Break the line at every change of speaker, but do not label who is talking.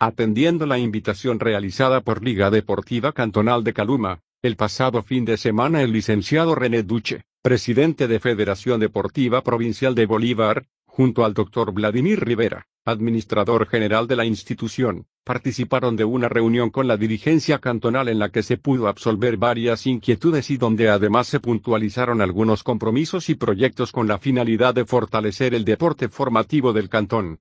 Atendiendo la invitación realizada por Liga Deportiva Cantonal de Caluma, el pasado fin de semana el licenciado René Duche, presidente de Federación Deportiva Provincial de Bolívar, junto al doctor Vladimir Rivera, administrador general de la institución, participaron de una reunión con la dirigencia cantonal en la que se pudo absolver varias inquietudes y donde además se puntualizaron algunos compromisos y proyectos con la finalidad de fortalecer el deporte formativo del cantón.